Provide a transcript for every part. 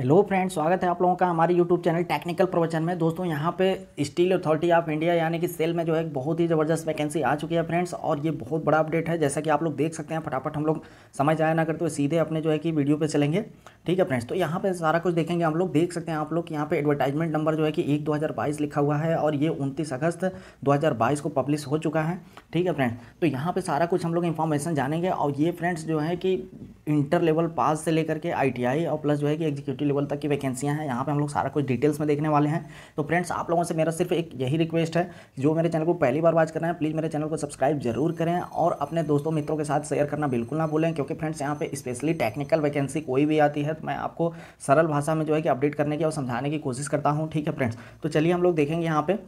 hello friends स्वागत है आप लोगों का हमारे यूट्यूब चैनल टेक्निकल प्रवचन में दोस्तों यहाँ पे स्टील अथॉरिटी ऑफ इंडिया यानी कि सेल में जो है बहुत ही ज़बरदस्त वैकेंसी आ चुकी है फ्रेंड्स और ये बहुत बड़ा अपडेट है जैसा कि आप लोग देख सकते हैं फटाफट हम लोग समय जाया ना करते हुए सीधे अपने जो है कि वीडियो पे चलेंगे ठीक है फ्रेंड्स तो यहाँ पर सारा कुछ देखेंगे हम लोग देख सकते हैं आप लोग यहाँ पर एडवर्टाइजमेंट नंबर जो है कि एक दो लिखा हुआ है और ये उनतीस अगस्त दो को पब्लिश हो चुका है ठीक है फ्रेंड्स तो यहाँ पर सारा कुछ हम लोग इन्फॉर्मेशन जानेंगे और ये फ्रेंड्स जो है कि इंटर लेवल पास से लेकर के आई और प्लस जो है कि एग्जीक्यूटिव लेवल तक की वैकेंसियाँ हैं यहाँ पर हम लोग सारा कुछ डिटेल्स में देखने वाले हैं तो फ्रेंड्स आप लोगों से मेरा सिर्फ एक यही रिक्वेस्ट है जो मेरे चैनल को पहली बार वॉच कर रहे हैं प्लीज़ मेरे चैनल को सब्सक्राइब जरूर करें और अपने दोस्तों मित्रों के साथ शेयर करना बिल्कुल ना भूलें क्योंकि फ्रेंड्स यहाँ पर स्पेशली टेक्निकल वैकेंसी कोई भी आती है तो मैं आपको सरल भाषा में जो है कि अपडेट करने की और समझाने की कोशिश करता हूँ ठीक है फ्रेंड्स तो चलिए हम लोग देखेंगे यहाँ पर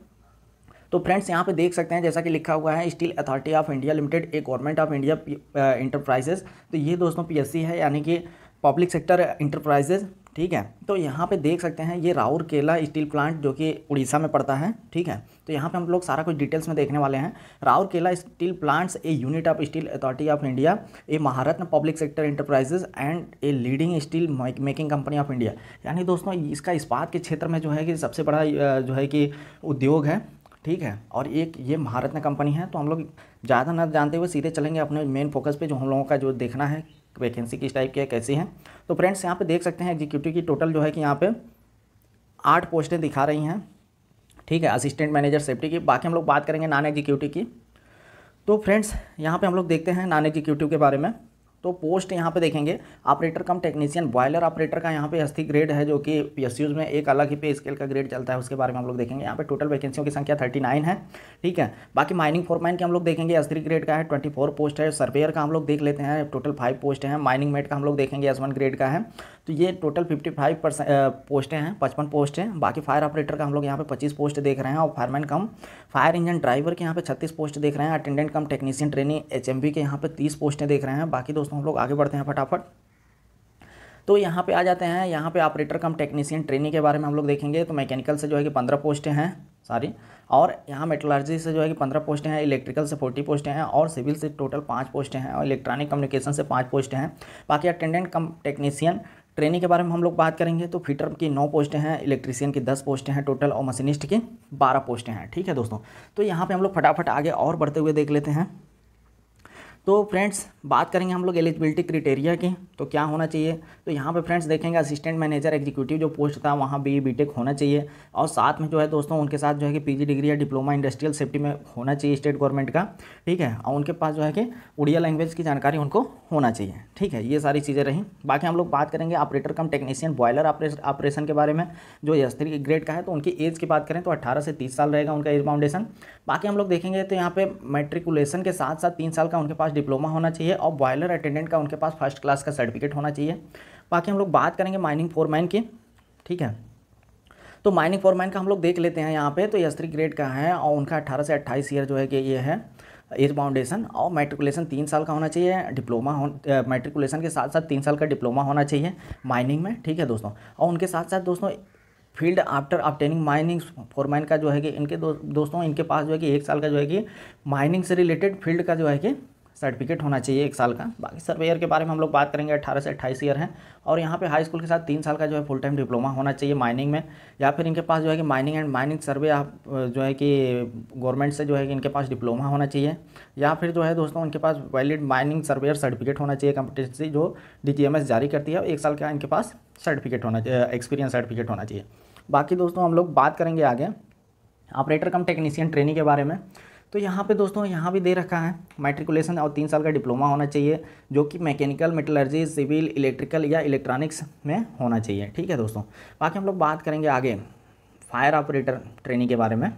तो फ्रेंड्स यहाँ पे देख सकते हैं जैसा कि लिखा हुआ है Steel Authority of India Limited a Government of India enterprises तो ये दोस्तों पीएससी है यानी कि पब्लिक सेक्टर इंटरप्राइजेज ठीक है तो यहाँ पे देख सकते हैं ये राउर केला स्टील प्लांट जो कि उड़ीसा में पड़ता है ठीक है तो यहाँ पे हम लोग सारा कुछ डिटेल्स में देखने वाले हैं Rourkela steel plants a unit of Steel Authority of India a Maharatna public sector enterprises and a leading steel making company of India यानी दोस्तों इसका इस्पात के क्षेत्र में जो है कि सबसे बड़ा जो है कि उद्योग है ठीक है और एक ये महारत्न कंपनी है तो हम लोग ज़्यादा न जानते हुए सीधे चलेंगे अपने मेन फोकस पे जो हम लोगों का जो देखना है वैकेंसी किस टाइप की है कैसी है तो फ्रेंड्स यहाँ पे देख सकते हैं एग्जीक्यूटिव की टोटल जो है कि यहाँ पे आठ पोस्टें दिखा रही हैं ठीक है असिस्टेंट मैनेजर सेफ्टी की बाकी हम लोग बात करेंगे नॉन एग्जीक्यूटिव की तो फ्रेंड्स यहाँ पे हम लोग देखते हैं नॉन एग्जीक्यूटिव के बारे में तो पोस्ट यहाँ पे देखेंगे operator cum technician boiler operator का यहाँ पे अस्थि ग्रेड है जो कि पी में एक अलग ही पे स्केल का ग्रेड चलता है उसके बारे में हम लोग देखेंगे यहाँ पे टोटल वैकेंसियों की संख्या थर्टी नाइन है ठीक है बाकी माइनिंग फोरमैन के हम लोग देखेंगे अस्थि ग्रेड का है ट्वेंटी फोर पोस्ट है सर्वेयर का हम लोग देख लेते हैं टोटल फाइव पोस्ट है माइनिंग मेट का हम लोग देखेंगे एस ग्रेड का है तो ये टोटल फिफ्टी फाइव पोस्टें हैं पचपन पोस्ट हैं बाकी फायर ऑपरेटर का हम लोग यहाँ पे पच्चीस पोस्ट देख रहे हैं और fireman cum fire engine driver के यहाँ पे छत्तीस पोस्ट देख रहे हैं attendant cum technician training H के यहाँ पे तीस पोस्टें देख रहे हैं बाकी दोस्तों हम लोग आगे बढ़ते हैं फटाफट तो यहाँ पे आ जाते हैं यहाँ पे ऑपरेटर कम टेक्नीशियन ट्रेनिंग के बारे में हम लोग देखेंगे तो मैकेनिकल से जो है कि पंद्रह पोस्टें हैं सारी और यहाँ मेटलॉजी से जो है कि पंद्रह पोस्टें हैं इलेक्ट्रिकल से फोर्टी पोस्टें हैं और सिविल से टोटल पाँच पोस्टें हैं और इलेक्ट्रॉनिक कम्युनिकेशन से पाँच पोस्टें हैं बाकी अटेंडेंट कम टेक्नीशियन ट्रेनिंग के बारे में हम लोग बात करेंगे तो फिटर की नौ पोस्टें हैं इलेक्ट्रीशियन की दस पोस्टें हैं टोटल और मशीनिस्ट की बारह पोस्टें हैं ठीक है दोस्तों तो यहाँ पे हम लोग फटाफट आगे और बढ़ते हुए देख लेते हैं तो फ्रेंड्स बात करेंगे हम लोग एलिजिबिलिटी क्रिटेरिया की तो क्या होना चाहिए तो यहाँ पे फ्रेंड्स देखेंगे असिस्टेंट मैनेजर एग्जीक्यूटिव जो पोस्ट था वहाँ बी बीटेक होना चाहिए और साथ में जो है दोस्तों उनके साथ जो है कि पीजी डिग्री या डिप्लोमा इंडस्ट्रियल सेफ्टी में होना चाहिए स्टेट गवर्नमेंट का ठीक है और उनके पास जो है कि उड़िया लैंग्वेज की जानकारी उनको होना चाहिए ठीक है ये सारी चीज़ें रहीं बाकी हम लोग बात करेंगे operator cum technician boiler operation के बारे में जो यस्त्री ग्रेड का है तो उनकी एज की बात करें तो अट्ठारह से तीस साल रहेगा उनका एज फाउंडेशन बाकी हम लोग देखेंगे तो यहाँ पे मेट्रिकुलेशन के साथ साथ तीन साल का उनके पास पास डिप्लोमा होना चाहिए और बॉयलर अटेंडेंट का उनके पास फर्स्ट क्लास का सर्टिफिकेट होना चाहिए बाकी हम लोग बात करेंगे माइनिंग फोरमैन की ठीक है तो माइनिंग फोरमैन का हम लोग देख लेते हैं यहाँ पे तो यस थ्री ग्रेड का है और उनका अट्ठारह से अट्ठाईस ईयर जो है कि ये है एज फाउंडेशन और मेट्रिकुलेशन तीन साल का होना चाहिए डिप्लोमा हो मेट्रिकुलेशन के साथ साथ तीन साल का डिप्लोमा होना चाहिए माइनिंग में ठीक है दोस्तों और उनके साथ साथ दोस्तों field after obtaining mining foreman का जो है कि इनके दो, दोस्तों इनके पास जो है कि एक साल का जो है कि माइनिंग से रिलेटेड फील्ड का जो है कि सर्टिफिकेट होना चाहिए एक साल का बाकी सर्वेयर के बारे में हम लोग बात करेंगे अट्ठारह से अट्ठाईस ईयर हैं और यहाँ पे हाई स्कूल के साथ तीन साल का जो है फुल टाइम डिप्लोमा होना चाहिए माइनिंग में या फिर इनके पास जो है कि माइनिंग एंड माइनिंग सर्वे आप जो है कि गवर्नमेंट से जो है कि इनके पास डिप्लोमा होना चाहिए या फिर जो है दोस्तों इनके पास वैलिड माइनिंग सर्वेयर सर्टिफिकेट होना चाहिए कंपटीसी जो डी जारी करती है एक साल का इनके पास सर्टिफिकेट होना चाहिए एक्सपीरियंस सर्टिफिकेट होना चाहिए बाकी दोस्तों हम लोग बात करेंगे आगे ऑपरेटर कम टेक्नीशियन ट्रेनिंग के बारे में तो यहाँ पे दोस्तों यहाँ भी दे रखा है मेट्रिकुलेशन और तीन साल का डिप्लोमा होना चाहिए जो कि मैकेनिकल मेटलर्जी सिविल इलेक्ट्रिकल या इलेक्ट्रॉनिक्स में होना चाहिए ठीक है दोस्तों बाकी हम लोग बात करेंगे आगे फायर ऑपरेटर ट्रेनिंग के बारे में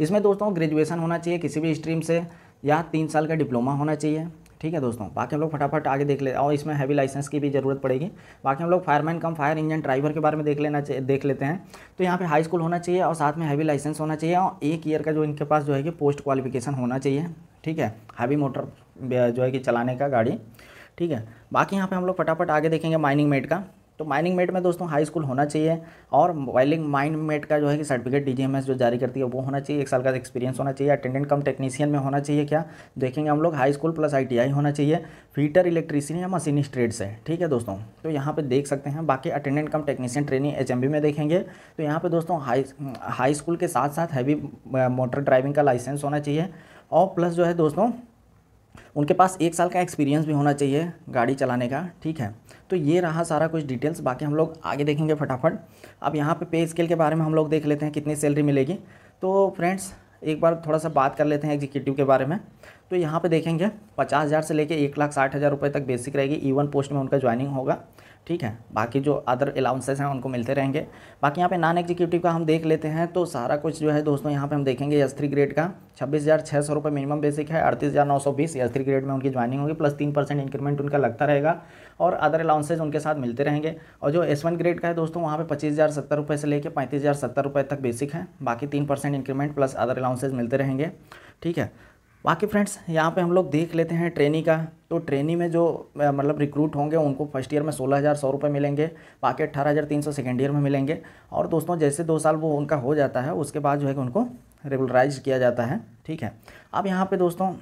इसमें दोस्तों ग्रेजुएसन होना चाहिए किसी भी स्ट्रीम से या तीन साल का डिप्लोमा होना चाहिए ठीक है दोस्तों बाकी हम लोग फटाफट आगे देख ले और इसमें हैवी लाइसेंस की भी ज़रूरत पड़ेगी बाकी हम लोग fireman cum fire engine driver के बारे में देख लेना देख लेते हैं तो यहाँ पे हाई स्कूल होना चाहिए और साथ में हैवी लाइसेंस होना चाहिए और एक ईयर का जो इनके पास जो है कि पोस्ट क्वालिफिकेशन होना चाहिए ठीक है हैवी मोटर जो है कि चलाने का गाड़ी ठीक है बाकी यहाँ पे हम लोग फटाफट आगे देखेंगे माइनिंग मेड का तो माइनिंग मेट में दोस्तों हाई स्कूल होना चाहिए और वाइलिंग माइन मेट का जो है कि सर्टिफिकेट डी जो जारी करती है वो होना चाहिए एक साल का एक्सपीरियंस होना चाहिए अटेंडेंट कम टेक्नीशियन में होना चाहिए क्या देखेंगे हम लोग हाई स्कूल प्लस आईटीआई होना चाहिए फीटर इलेक्ट्रीशियन या मशीन स्ट्रेड से ठीक है दोस्तों तो यहाँ पर देख सकते हैं बाकी attendant cum technician training H में देखेंगे तो यहाँ पर दोस्तों हाई हाई स्कूल के साथ साथ हैवी मोटर ड्राइविंग का लाइसेंस होना चाहिए और प्लस जो है दोस्तों उनके पास एक साल का एक्सपीरियंस भी होना चाहिए गाड़ी चलाने का ठीक है तो ये रहा सारा कुछ डिटेल्स बाकी हम लोग आगे देखेंगे फटाफट अब यहाँ पे पे स्केल के बारे में हम लोग देख लेते हैं कितनी सैलरी मिलेगी तो फ्रेंड्स एक बार थोड़ा सा बात कर लेते हैं एग्जीक्यूटिव के बारे में तो यहाँ पे देखेंगे पचास हज़ार से लेके एक लाख साठ हज़ार रुपये तक बेसिक रहेगी ईवन e पोस्ट में उनका ज्वाइनिंग होगा ठीक है बाकी जो अदर अलाउंसेस हैं उनको मिलते रहेंगे बाकी यहाँ पे नॉन एग्जीक्यूटिव का हम देख लेते हैं तो सारा कुछ जो है दोस्तों यहाँ पे हम देखेंगे एस थ्री ग्रेड का छब्बीस हज़ार छः सौ रुपये मिनिमम बेसिक है अड़तीस हज़ार नौ सौ बीस एस थ्री ग्रेड में उनकी ज्वाइनिंग होगी प्लस तीन परसेंट इंक्रीमेंट उनका लगता रहेगा और अदर अलाउंसेज उनके साथ मिलते रहेंगे और जो एस वन ग्रेड का है दोस्तों वहाँ पर पच्चीस हज़ार सत्तर रुपये से लेकर पैंतीस हज़ार सत्तर रुपये तक बेसिक है बाकी तीन percent increment plus other allowances मिलते रहेंगे ठीक है बाकी फ्रेंड्स यहाँ पे हम लोग देख लेते हैं ट्रेनी का तो ट्रेनी में जो मतलब रिक्रूट होंगे उनको फर्स्ट ईयर में सोलह हज़ार सौ रुपये मिलेंगे बाकी अट्ठारह हज़ार तीन सौ सेकेंड ईयर में मिलेंगे और दोस्तों जैसे दो साल वो उनका हो जाता है उसके बाद जो है कि उनको रेगुलराइज किया जाता है ठीक है अब यहाँ पर दोस्तों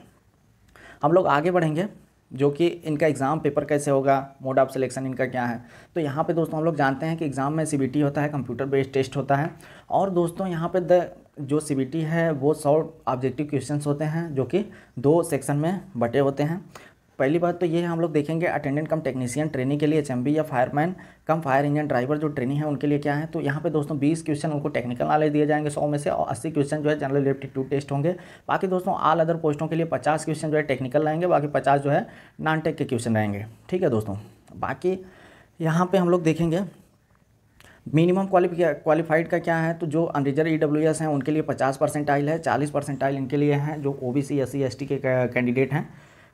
हम लोग आगे बढ़ेंगे जो कि इनका एग्ज़ाम पेपर कैसे होगा मोड ऑफ सिलेक्शन इनका क्या है तो यहाँ पे दोस्तों हम लोग जानते हैं कि एग्ज़ाम में सी होता है कंप्यूटर बेस्ड टेस्ट होता है और दोस्तों यहाँ पे द जो सी है वो सौ ऑब्जेक्टिव क्वेश्चन होते हैं जो कि दो सेक्शन में बटे होते हैं पहली बात तो ये हम लोग देखेंगे अटेंडेंट कम टेक्नीशियन ट्रेनिंग के लिए एच या fireman cum fire engine driver जो ट्रेनिंग है उनके लिए क्या है तो यहाँ पे दोस्तों 20 क्वेश्चन उनको टेक्निकल नॉलेज दिए जाएंगे 100 में से और 80 क्वेश्चन जो है जनरल एप्टीट्यूड टेस्ट होंगे बाकी दोस्तों आल अदर पोस्टों के लिए पचास क्वेश्चन जो है टेक्निकल रहेंगे बाकी पचास जो है नॉन टेक के क्वेश्चन रहेंगे ठीक है दोस्तों बाकी यहाँ पर हम लोग देखेंगे मिनिमम क्वालिफाइड का क्या है तो जो unreserved E e W S हैं उनके लिए पचास आइल है चालीस आइल इनके लिए हैं जो O B C S C S T के कैंडिडेट हैं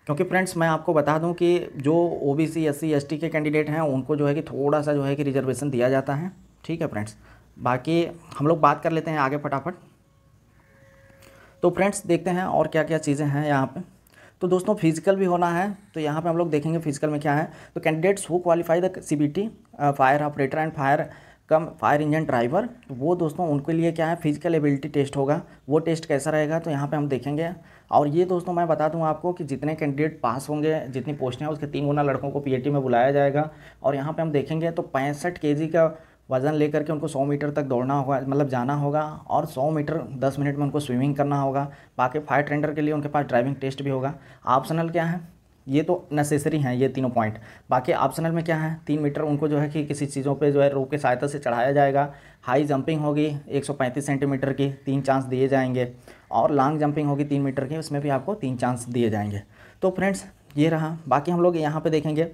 क्योंकि फ्रेंड्स मैं आपको बता दूं कि जो O B C S C S T के कैंडिडेट हैं उनको जो है कि थोड़ा सा जो है कि रिजर्वेशन दिया जाता है ठीक है फ्रेंड्स बाकी हम लोग बात कर लेते हैं आगे फटाफट तो फ्रेंड्स देखते हैं और क्या क्या चीज़ें हैं यहाँ पर तो दोस्तों फिजिकल भी होना है तो यहाँ पर हम लोग देखेंगे फिजिकल में क्या है तो candidates who qualify the C B T fire operator and fire cum fire engine driver तो वो दोस्तों उनके लिए क्या है फिजिकल एबिलिटी टेस्ट होगा वो टेस्ट कैसा रहेगा तो यहाँ पे हम देखेंगे और ये दोस्तों मैं बता दूँ आपको कि जितने कैंडिडेट पास होंगे जितनी पोस्टें हैं उसके तीन गुना लड़कों को पीएटी में बुलाया जाएगा और यहाँ पर हम देखेंगे तो पैंसठ के का वज़न लेकर के उनको 100 मीटर तक दौड़ना होगा मतलब जाना होगा और 100 मीटर 10 मिनट में उनको स्विमिंग करना होगा बाकी फायर ट्रेंडर के लिए उनके पास ड्राइविंग टेस्ट भी होगा ऑप्शनल क्या है ये तो नेसेसरी हैं ये तीनों पॉइंट बाकी ऑप्शनल में क्या है तीन मीटर उनको जो है कि किसी चीज़ों पे जो है रोप की सहायता से चढ़ाया जाएगा हाई जंपिंग होगी 135 सेंटीमीटर की तीन चांस दिए जाएंगे और लॉन्ग जंपिंग होगी तीन मीटर की उसमें भी आपको तीन चांस दिए जाएंगे तो फ्रेंड्स ये रहा बाकी हम लोग यहाँ पर देखेंगे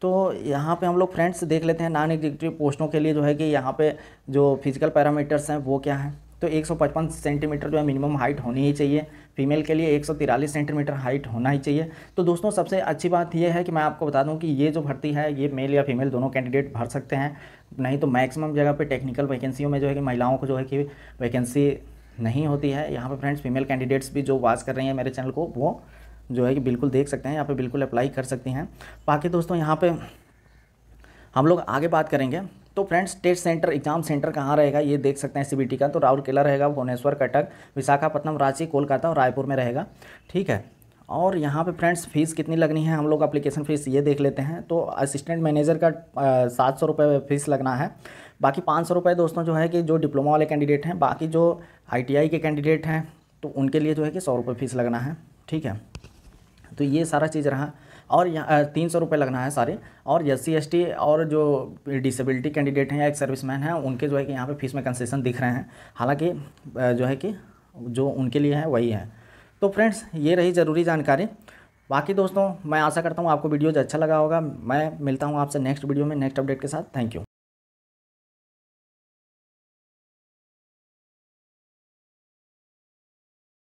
तो यहाँ पे हम लोग फ्रेंड्स देख लेते हैं नॉन एग्जीक्यूटिव पोस्टों के लिए जो है कि यहाँ पे जो फिजिकल पैरामीटर्स हैं वो क्या हैं तो 155 सेंटीमीटर जो है मिनिमम हाइट होनी ही चाहिए फीमेल के लिए एक सेंटीमीटर हाइट होना ही चाहिए तो दोस्तों सबसे अच्छी बात यह है कि मैं आपको बता दूँ कि ये जो भर्ती है ये मेल या फीमेल दोनों कैंडिडेट भर सकते हैं नहीं तो मैक्सिमम जगह पे टेक्निकल वैकेंसियों में जो है कि महिलाओं को जो है कि वैकेंसी नहीं होती है यहाँ पर फ्रेंड्स फीमेल कैंडिडेट्स भी जो वाच कर रही हैं मेरे चैनल को वो जो है कि बिल्कुल देख सकते हैं यहाँ पर बिल्कुल अप्लाई कर सकती हैं बाकी दोस्तों यहाँ पर हम लोग आगे बात करेंगे तो friends test centre exam centre कहाँ रहेगा ये देख सकते हैं सीबीटी का तो राहुल केला रहेगा भुवनेश्वर कटक विशाखापत्नम रांची कोलकाता और रायपुर में रहेगा ठीक है और यहाँ पे फ्रेंड्स फ़ीस कितनी लगनी है हम लोग अप्लीकेशन फ़ीस ये देख लेते हैं तो असिस्टेंट मैनेजर का सात सौ रुपये फ़ीस लगना है बाकी पाँच सौ रुपये दोस्तों जो है कि जो डिप्लोमा वाले कैंडिडेट हैं बाकी जो आई के कैंडिडेट हैं तो उनके लिए जो है कि सौ रुपये फ़ीस लगना है ठीक है तो ये सारा चीज़ रहा और यहाँ तीन सौ रुपये लगना है सारे और एस सी और जो डिसेबिलिटी कैंडिडेट हैं या एक सर्विसमैन हैं उनके जो है कि यहाँ पे फीस में कंसेशन दिख रहे हैं हालांकि जो है कि जो उनके लिए है वही है तो फ्रेंड्स ये रही ज़रूरी जानकारी बाकी दोस्तों मैं आशा करता हूँ आपको वीडियो अच्छा लगा होगा मैं मिलता हूँ आपसे नेक्स्ट वीडियो में नेक्स्ट अपडेट के साथ थैंक यू